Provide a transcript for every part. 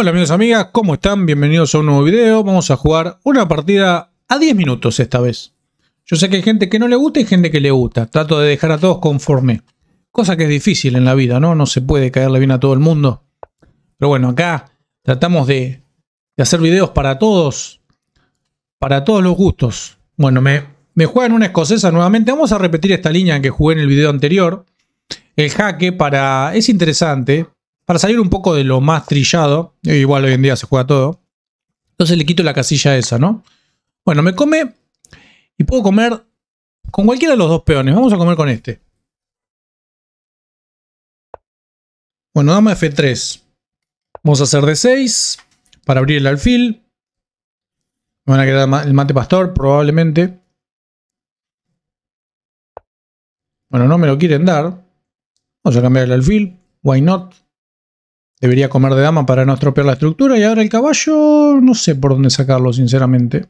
Hola amigos y amigas, ¿cómo están? Bienvenidos a un nuevo video. Vamos a jugar una partida a 10 minutos esta vez. Yo sé que hay gente que no le gusta y gente que le gusta. Trato de dejar a todos conforme. Cosa que es difícil en la vida, ¿no? No se puede caerle bien a todo el mundo. Pero bueno, acá tratamos de, hacer videos para todos. Para todos los gustos. Bueno, me, me juegan una escocesa nuevamente. Vamos a repetir esta línea que jugué en el video anterior. El jaque para... Es interesante para salir un poco de lo más trillado, igual hoy en día se juega todo, entonces le quito la casilla esa, ¿no? Bueno, me come y puedo comer con cualquiera de los dos peones. Vamos a comer con este. Bueno, dama F3. Vamos a hacer D6 para abrir el alfil. Me van a quedar el mate pastor, probablemente. Bueno, no me lo quieren dar. Vamos a cambiar el alfil. Why not? debería comer de dama para no estropear la estructura. Y ahora el caballo, no sé por dónde sacarlo, sinceramente.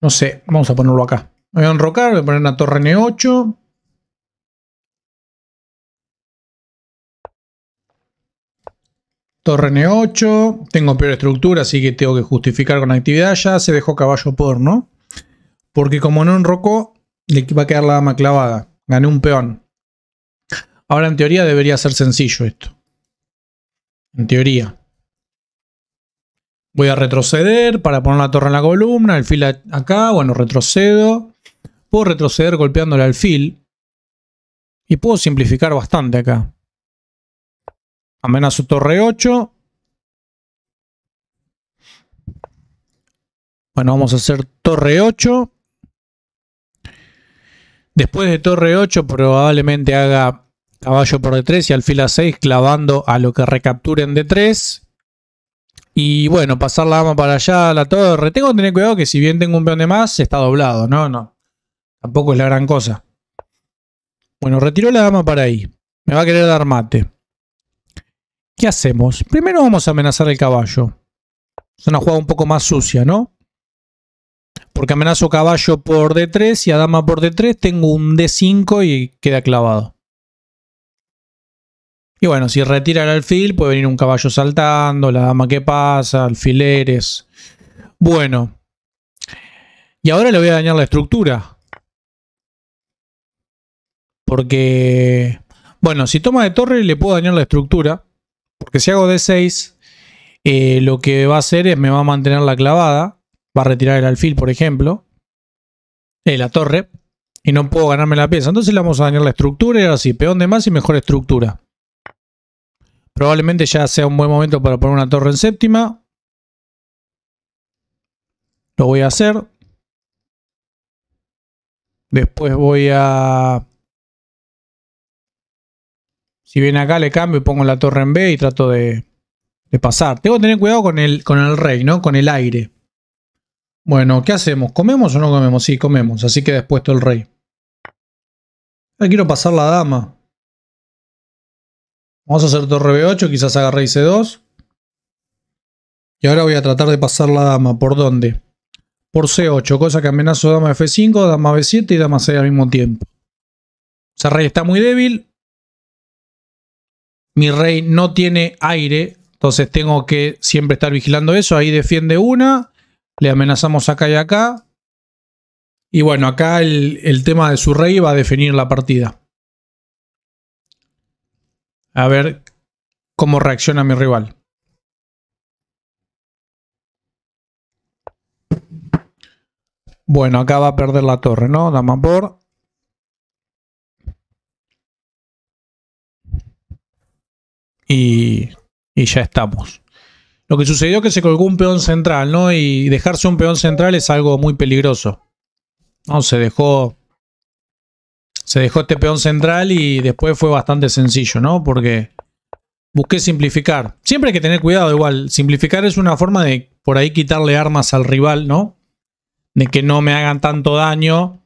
No sé, vamos a ponerlo acá. Me voy a enrocar, voy a poner una torre N8. Torre N8, tengo peor estructura, así que tengo que justificar con actividad. Ya se dejó caballo por, ¿no? Porque como no enrocó, le va a quedar la dama clavada. Gané un peón. Ahora en teoría debería ser sencillo esto. En teoría. Voy a retroceder para poner la torre en la columna, alfil acá, bueno, retrocedo. Puedo retroceder golpeando al alfil. Y puedo simplificar bastante acá. Amenazo torre 8. Bueno, vamos a hacer torre 8. Después de torre 8 probablemente haga Caballo por D3 y alfil A6 clavando a lo que recapturen D3. Y bueno, pasar la dama para allá la torre. Tengo que tener cuidado que si bien tengo un peón de más, está doblado. No, no. Tampoco es la gran cosa. Bueno, retiro la dama para ahí. Me va a querer dar mate. ¿Qué hacemos? Primero vamos a amenazar el caballo. Es una jugada un poco más sucia, ¿no? Porque amenazo caballo por D3 y a dama por D3 tengo un D5 y queda clavado. Y bueno, si retira el alfil, puede venir un caballo saltando, la dama que pasa, alfileres. Bueno. Y ahora le voy a dañar la estructura. Porque, bueno, si toma de torre le puedo dañar la estructura. Porque si hago D6, eh, lo que va a hacer es me va a mantener la clavada. Va a retirar el alfil, por ejemplo. Eh, la torre. Y no puedo ganarme la pieza. Entonces le vamos a dañar la estructura y ahora sí, peón de más y mejor estructura. Probablemente ya sea un buen momento para poner una torre en séptima. Lo voy a hacer. Después voy a... Si viene acá le cambio y pongo la torre en B y trato de, pasar. Tengo que tener cuidado con el, con el rey, ¿no? Con el aire. Bueno, ¿qué hacemos? ¿Comemos o no comemos? Sí, comemos. Así que después todo el rey. Ahora quiero pasar la dama. Vamos a hacer torre B8, quizás haga rey C2. Y ahora voy a tratar de pasar la dama. ¿Por dónde? Por C8, cosa que amenazo dama F5, dama B7 y dama C al mismo tiempo. O sea, rey está muy débil. Mi rey no tiene aire, entonces tengo que siempre estar vigilando eso. Ahí defiende una, le amenazamos acá y acá. Y bueno, acá el tema de su rey va a definir la partida a ver cómo reacciona mi rival. Bueno, acaba va a perder la torre, ¿no? Dame por. Y, y ya estamos. Lo que sucedió es que se colgó un peón central, ¿no? Y dejarse un peón central es algo muy peligroso. No, se dejó se dejó este peón central y después fue bastante sencillo, ¿no? Porque busqué simplificar. Siempre hay que tener cuidado igual. Simplificar es una forma de por ahí quitarle armas al rival, ¿no? De que no me hagan tanto daño.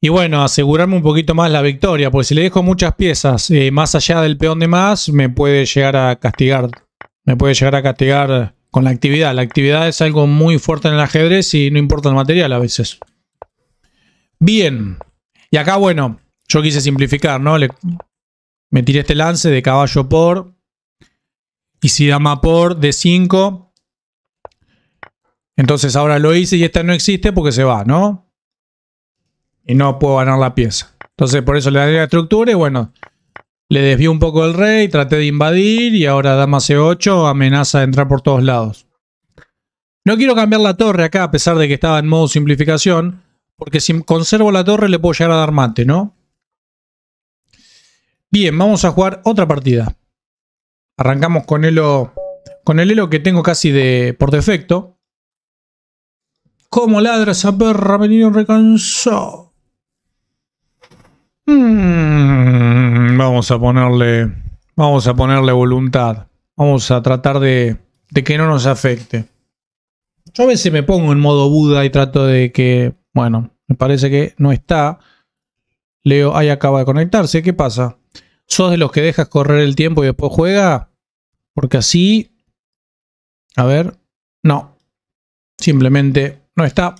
Y bueno, asegurarme un poquito más la victoria, porque si le dejo muchas piezas eh, más allá del peón de más, me puede llegar a castigar. Me puede llegar a castigar con la actividad. La actividad es algo muy fuerte en el ajedrez y no importa el material a veces. Bien, y acá, bueno, yo quise simplificar, ¿no? Le, me tiré este lance de caballo por y si dama por de 5 Entonces ahora lo hice y esta no existe porque se va, ¿no? Y no puedo ganar la pieza. Entonces por eso le daré la estructura y bueno, le desvío un poco el rey, traté de invadir y ahora dama C8 amenaza de entrar por todos lados. No quiero cambiar la torre acá a pesar de que estaba en modo simplificación, porque si conservo la torre le puedo llegar a dar mate, ¿no? Bien, vamos a jugar otra partida. Arrancamos con, elo, con el elo que tengo casi de por defecto. ¿Cómo ladra esa perra? Venido recansó. Mm, vamos a ponerle. Vamos a ponerle voluntad. Vamos a tratar de, de que no nos afecte. Yo a veces me pongo en modo Buda y trato de que bueno, me parece que no está. Leo, ahí acaba de conectarse. ¿Qué pasa? ¿Sos de los que dejas correr el tiempo y después juega? Porque así... A ver, no. Simplemente no está.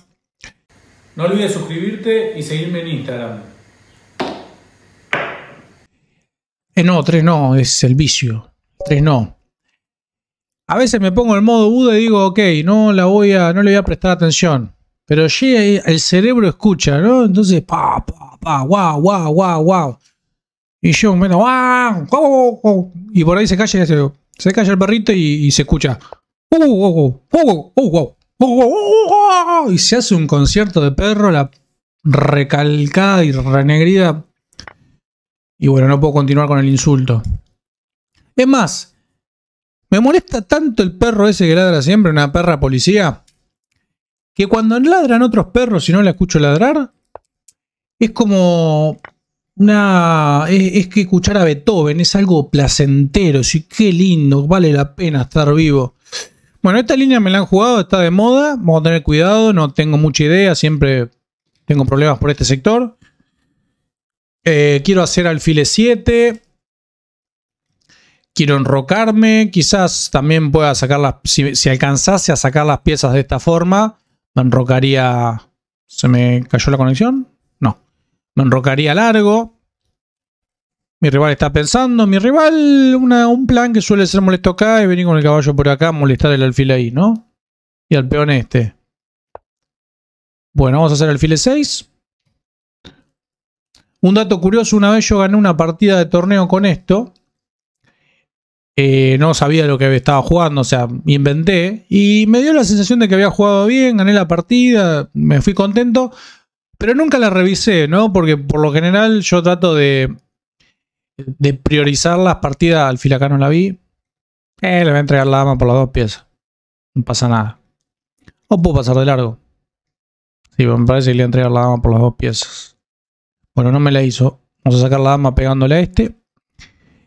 No olvides suscribirte y seguirme en Instagram. Eh, no, 3 no, es el vicio. 3 no. A veces me pongo en modo Buda y digo, ok, no, la voy a, no le voy a prestar atención. Pero llega, el cerebro escucha, ¿no? Entonces, pa, pa, pa, wow, guau, guau, guau. Y yo, bueno, guau, guau, guau. Y por ahí se calla, ese, se calla el perrito y, se escucha. Y se hace un concierto de perro, la recalcada y renegrida. Y bueno, no puedo continuar con el insulto. Es más, me molesta tanto el perro ese que ladra siempre, una perra policía, que cuando ladran otros perros y no la escucho ladrar, es como una. Es, que escuchar a Beethoven es algo placentero. Sí, qué lindo, vale la pena estar vivo. Bueno, esta línea me la han jugado, está de moda. Vamos a tener cuidado, no tengo mucha idea, siempre tengo problemas por este sector. Eh, quiero hacer alfile 7. Quiero enrocarme. Quizás también pueda sacar las. si alcanzase a sacar las piezas de esta forma, me enrocaría. ¿Se me cayó la conexión? No. Me enrocaría largo. Mi rival está pensando. Mi rival, un plan que suele ser molesto acá y venir con el caballo por acá, molestar el alfil ahí, ¿no? Y al peón este. Bueno, vamos a hacer alfil 6. Un dato curioso, una vez yo gané una partida de torneo con esto. Eh, no sabía lo que estaba jugando, o sea, inventé. Y me dio la sensación de que había jugado bien, gané la partida, me fui contento. Pero nunca la revisé, ¿no? Porque por lo general yo trato de, de priorizar las partidas. Al fin acá no la vi. Eh, le voy a entregar la dama por las dos piezas. No pasa nada. O puedo pasar de largo. Sí, me parece que le voy a entregar la dama por las dos piezas. Bueno, no me la hizo. Vamos a sacar la dama pegándole a este.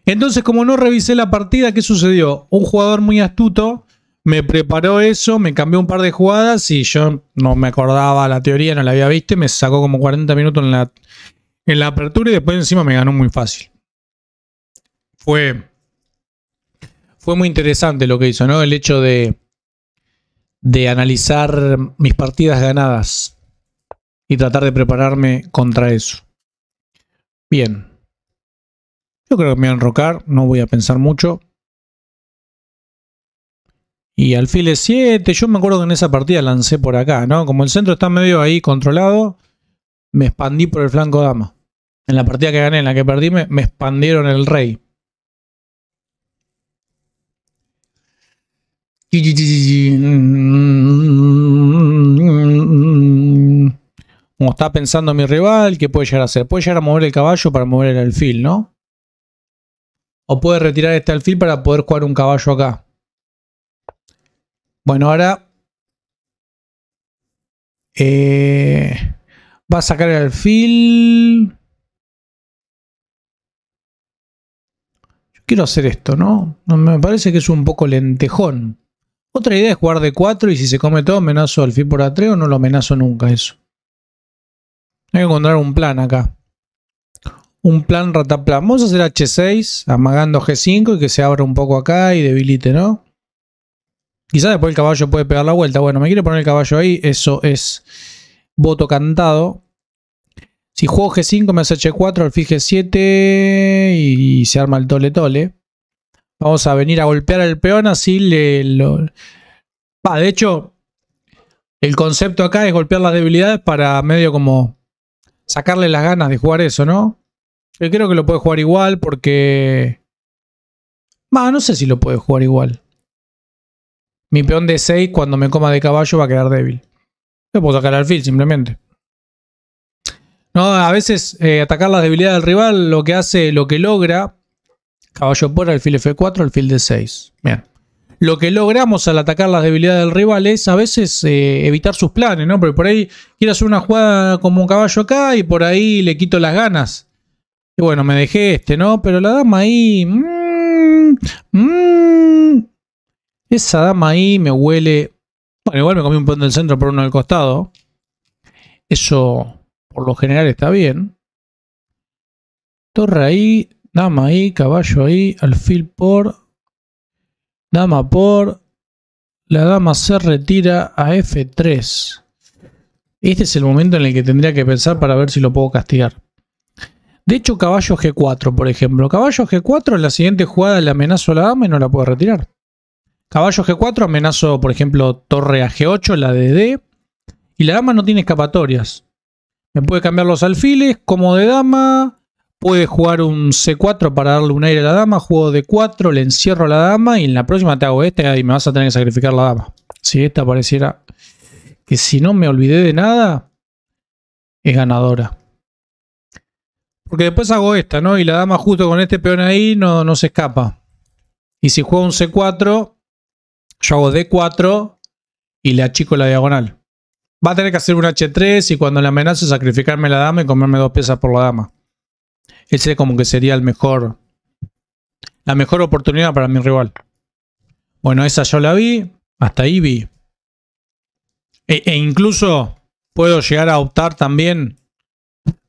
Entonces, como no revisé la partida, ¿qué sucedió? Un jugador muy astuto me preparó eso, me cambió un par de jugadas y yo no me acordaba la teoría, no la había visto me sacó como 40 minutos en la, en la apertura y después encima me ganó muy fácil. Fue, fue muy interesante lo que hizo, ¿no? El hecho de, de analizar mis partidas ganadas y tratar de prepararme contra eso. Bien. Yo creo que me voy a enrocar, no voy a pensar mucho. Y alfil es 7, yo me acuerdo que en esa partida lancé por acá, ¿no? Como el centro está medio ahí controlado, me expandí por el flanco dama. En la partida que gané, en la que perdí, me, me expandieron el rey. Mm, como está pensando mi rival, ¿qué puede llegar a hacer? Puede llegar a mover el caballo para mover el alfil, ¿no? O puede retirar este alfil para poder jugar un caballo acá. Bueno, ahora eh, va a sacar el alfil. Yo quiero hacer esto, ¿no? Me parece que es un poco lentejón. Otra idea es jugar de 4 y si se come todo amenazo alfil por a o no lo amenazo nunca eso. Hay que encontrar un plan acá un plan rataplan. Vamos a hacer H6, amagando G5 y que se abra un poco acá y debilite, ¿no? Quizás después el caballo puede pegar la vuelta. Bueno, me quiere poner el caballo ahí. Eso es voto cantado. Si juego G5 me hace H4, al G7 y, se arma el tole tole. Vamos a venir a golpear al peón así le... Lo... de hecho, el concepto acá es golpear las debilidades para medio como sacarle las ganas de jugar eso, ¿no? Yo creo que lo puede jugar igual porque. Bah, no sé si lo puede jugar igual. Mi peón de 6 cuando me coma de caballo va a quedar débil. Lo puedo sacar al alfil simplemente. No, a veces eh, atacar la debilidad del rival lo que hace, lo que logra. Caballo por alfil F4, el alfil de 6 Bien. Lo que logramos al atacar las debilidades del rival es a veces eh, evitar sus planes, ¿no? Porque por ahí quiero hacer una jugada como un caballo acá y por ahí le quito las ganas y bueno, me dejé este, ¿no? Pero la dama ahí... Mm, mm, esa dama ahí me huele... Bueno, igual me comí un pan del centro por uno del costado. Eso, por lo general, está bien. Torre ahí, dama ahí, caballo ahí, alfil por... Dama por... La dama se retira a F3. Este es el momento en el que tendría que pensar para ver si lo puedo castigar. De hecho, caballo G4, por ejemplo. Caballo G4, en la siguiente jugada le amenazo a la dama y no la puedo retirar. Caballo G4, amenazo, por ejemplo, torre a G8, la de D. Y la dama no tiene escapatorias. Me puede cambiar los alfiles, como de dama. Puede jugar un C4 para darle un aire a la dama. Juego D4, le encierro a la dama. Y en la próxima te hago esta y me vas a tener que sacrificar la dama. Si esta pareciera que si no me olvidé de nada, es ganadora. Porque después hago esta, ¿no? Y la dama justo con este peón ahí no, no se escapa. Y si juego un C4, yo hago D4 y le achico la diagonal. Va a tener que hacer un H3 y cuando le amenace sacrificarme la dama y comerme dos piezas por la dama. Ese como que sería el mejor, la mejor oportunidad para mi rival. Bueno, esa yo la vi, hasta ahí vi. e, e incluso puedo llegar a optar también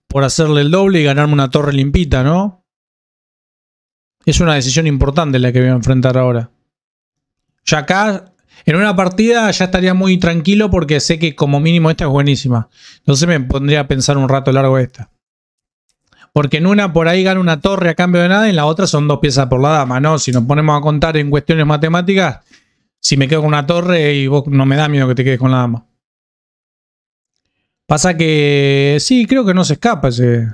por hacerle el doble y ganarme una torre limpita, ¿no? Es una decisión importante la que voy a enfrentar ahora. Ya acá, en una partida ya estaría muy tranquilo porque sé que como mínimo esta es buenísima. Entonces me pondría a pensar un rato largo esta. Porque en una por ahí gana una torre a cambio de nada y en la otra son dos piezas por la dama, ¿no? Si nos ponemos a contar en cuestiones matemáticas, si me quedo con una torre y vos no me da miedo que te quedes con la dama. Pasa que sí, creo que no se escapa ese.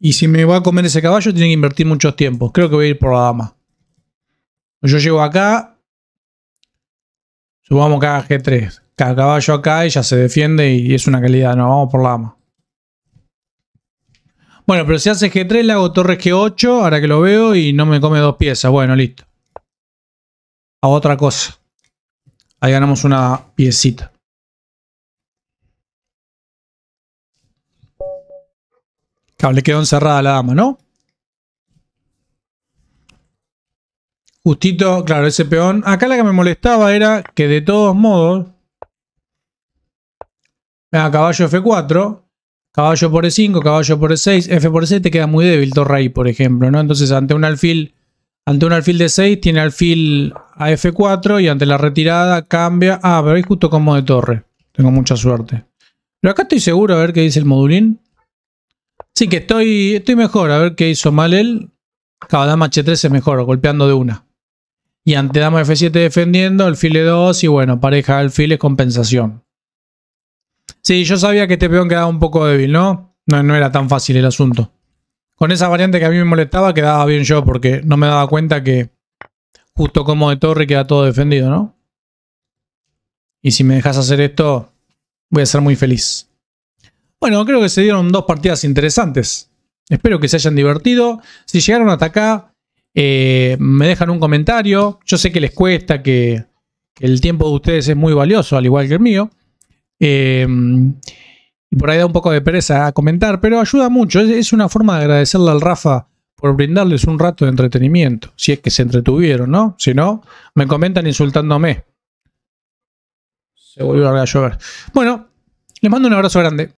Y si me va a comer ese caballo, tiene que invertir muchos tiempos. Creo que voy a ir por la dama. Yo llego acá. Subamos acá a G3. Cada caballo acá, ella se defiende y es una calidad. No, vamos por la dama. Bueno, pero si hace G3, le hago torres G8. Ahora que lo veo y no me come dos piezas. Bueno, listo. A otra cosa. Ahí ganamos una piecita. Claro, quedó encerrada la dama, ¿no? Justito, claro, ese peón. Acá la que me molestaba era que de todos modos... caballo F4, caballo por E5, caballo por E6, F por E6 te queda muy débil torrey, por ejemplo, ¿no? Entonces ante un alfil, ante un alfil de 6 tiene alfil a F4 y ante la retirada cambia... Ah, pero ahí justo como de torre. Tengo mucha suerte. Pero acá estoy seguro, a ver qué dice el modulín. Sí, que estoy, estoy mejor. A ver qué hizo mal él. Cada dama H3 es mejor, golpeando de una. Y ante dama F7 defendiendo, el file 2 y bueno, pareja es compensación. Sí, yo sabía que este peón quedaba un poco débil, ¿no? No, no era tan fácil el asunto. Con esa variante que a mí me molestaba, quedaba bien yo porque no me daba cuenta que justo como de torre queda todo defendido, ¿no? Y si me dejas hacer esto, voy a ser muy feliz. Bueno, creo que se dieron dos partidas interesantes. Espero que se hayan divertido. Si llegaron hasta acá, eh, me dejan un comentario. Yo sé que les cuesta, que, el tiempo de ustedes es muy valioso, al igual que el mío. Eh, y por ahí da un poco de pereza a comentar, pero ayuda mucho. Es, es, una forma de agradecerle al Rafa por brindarles un rato de entretenimiento, si es que se entretuvieron, ¿no? Si no, me comentan insultándome. Se volvió a llover. Bueno, les mando un abrazo grande.